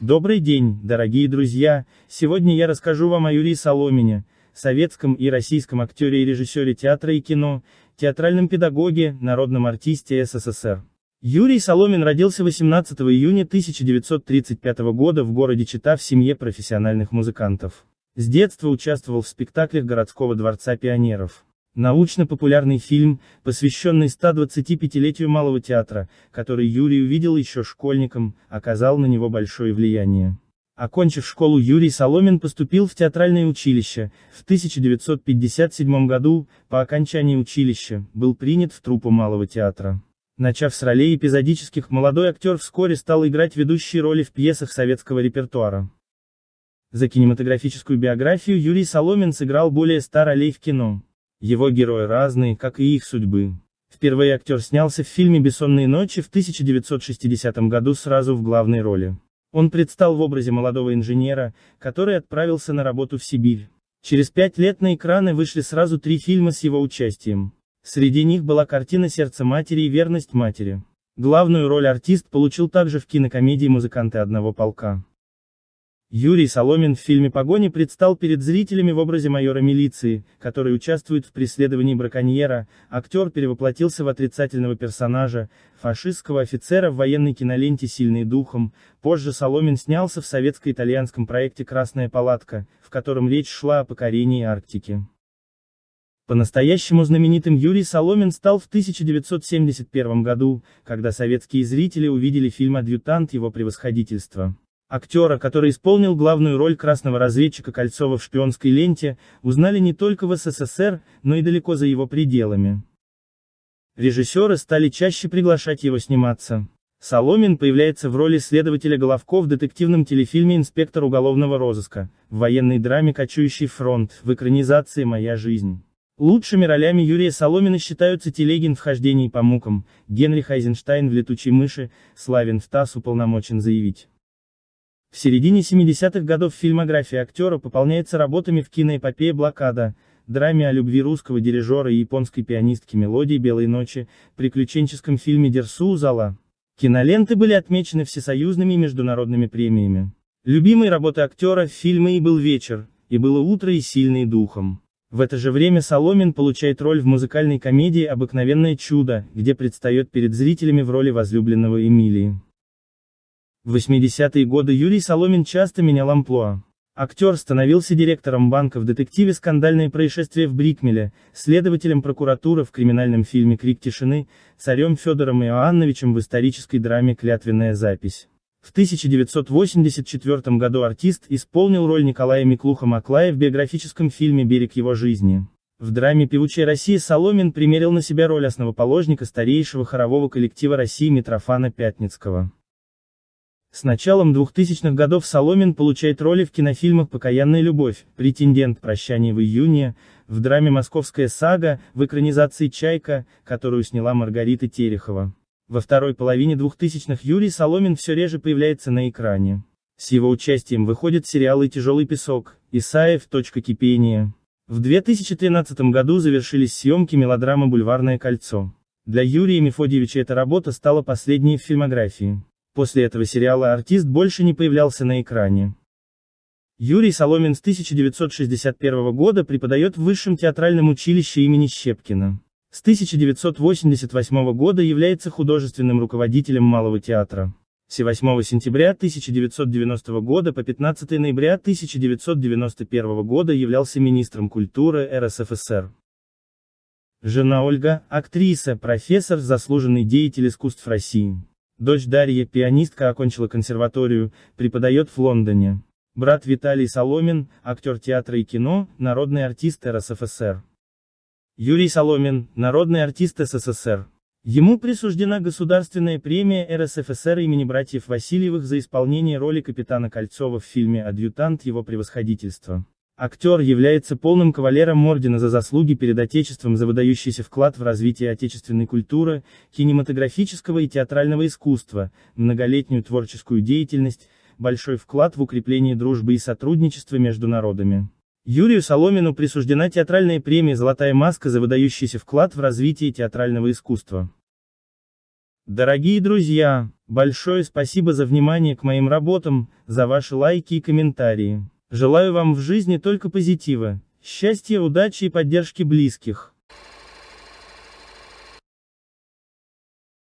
Добрый день, дорогие друзья! Сегодня я расскажу вам о Юрии Соломине, советском и российском актере и режиссере театра и кино, театральном педагоге, народном артисте СССР. Юрий Соломин родился 18 июня 1935 года в городе Чита в семье профессиональных музыкантов. С детства участвовал в спектаклях городского дворца пионеров. Научно-популярный фильм, посвященный 125-летию Малого театра, который Юрий увидел еще школьником, оказал на него большое влияние. Окончив школу Юрий Соломин поступил в театральное училище, в 1957 году, по окончании училища, был принят в труппу Малого театра. Начав с ролей эпизодических, молодой актер вскоре стал играть ведущие роли в пьесах советского репертуара. За кинематографическую биографию Юрий Соломин сыграл более ста ролей в кино. Его герои разные, как и их судьбы. Впервые актер снялся в фильме «Бессонные ночи» в 1960 году сразу в главной роли. Он предстал в образе молодого инженера, который отправился на работу в Сибирь. Через пять лет на экраны вышли сразу три фильма с его участием. Среди них была картина «Сердце матери» и «Верность матери». Главную роль артист получил также в кинокомедии «Музыканты одного полка». Юрий Соломин в фильме «Погони» предстал перед зрителями в образе майора милиции, который участвует в преследовании браконьера, актер перевоплотился в отрицательного персонажа, фашистского офицера в военной киноленте «Сильный духом», позже Соломин снялся в советско-итальянском проекте «Красная палатка», в котором речь шла о покорении Арктики. По-настоящему знаменитым Юрий Соломин стал в 1971 году, когда советские зрители увидели фильм «Адъютант его превосходительства». Актера, который исполнил главную роль красного разведчика Кольцова в шпионской ленте, узнали не только в СССР, но и далеко за его пределами. Режиссеры стали чаще приглашать его сниматься. Соломин появляется в роли следователя Головко в детективном телефильме «Инспектор уголовного розыска», в военной драме «Кочующий фронт», в экранизации «Моя жизнь». Лучшими ролями Юрия Соломина считаются Телегин в «Хождении по мукам», Генри Айзенштайн в «Летучей мыши», Славин в «ТАСС» уполномочен заявить. В середине 70-х годов фильмография актера пополняется работами в киноэпопее «Блокада», драме о любви русского дирижера и японской пианистки мелодии «Белой ночи», приключенческом фильме Дерсу Узала. Киноленты были отмечены всесоюзными и международными премиями. Любимой работой актера фильма и был вечер, и было утро и сильный духом. В это же время Соломин получает роль в музыкальной комедии «Обыкновенное чудо», где предстает перед зрителями в роли возлюбленного Эмилии. В 80-е годы Юрий Соломин часто менял амплуа. Актер становился директором банка в детективе «Скандальные происшествия в Брикмеле», следователем прокуратуры в криминальном фильме «Крик тишины», царем Федором Иоанновичем в исторической драме «Клятвенная запись». В 1984 году артист исполнил роль Николая Миклуха Маклая в биографическом фильме «Берег его жизни». В драме «Певучая Россия» Соломин примерил на себя роль основоположника старейшего хорового коллектива России Митрофана Пятницкого. С началом 2000-х годов Соломин получает роли в кинофильмах «Покаянная любовь», «Претендент. Прощание в июне», в драме «Московская сага», в экранизации «Чайка», которую сняла Маргарита Терехова. Во второй половине 2000-х Юрий Соломин все реже появляется на экране. С его участием выходят сериалы «Тяжелый песок», «Исаев. Точка кипения». В 2013 году завершились съемки мелодрамы «Бульварное кольцо». Для Юрия Мефодьевича эта работа стала последней в фильмографии. После этого сериала артист больше не появлялся на экране. Юрий Соломин с 1961 года преподает в Высшем театральном училище имени Щепкина. С 1988 года является художественным руководителем Малого театра. С 8 сентября 1990 года по 15 ноября 1991 года являлся министром культуры РСФСР. Жена Ольга, актриса, профессор, заслуженный деятель искусств России. Дочь Дарья, пианистка, окончила консерваторию, преподает в Лондоне. Брат Виталий Соломин, актер театра и кино, народный артист РСФСР. Юрий Соломин, народный артист СССР. Ему присуждена государственная премия РСФСР имени братьев Васильевых за исполнение роли капитана Кольцова в фильме «Адъютант его превосходительства». Актер является полным кавалером ордена за заслуги перед Отечеством за выдающийся вклад в развитие отечественной культуры, кинематографического и театрального искусства, многолетнюю творческую деятельность, большой вклад в укрепление дружбы и сотрудничества между народами. Юрию Соломину присуждена театральная премия «Золотая маска» за выдающийся вклад в развитие театрального искусства. Дорогие друзья, большое спасибо за внимание к моим работам, за ваши лайки и комментарии. Желаю вам в жизни только позитива, счастья, удачи и поддержки близких.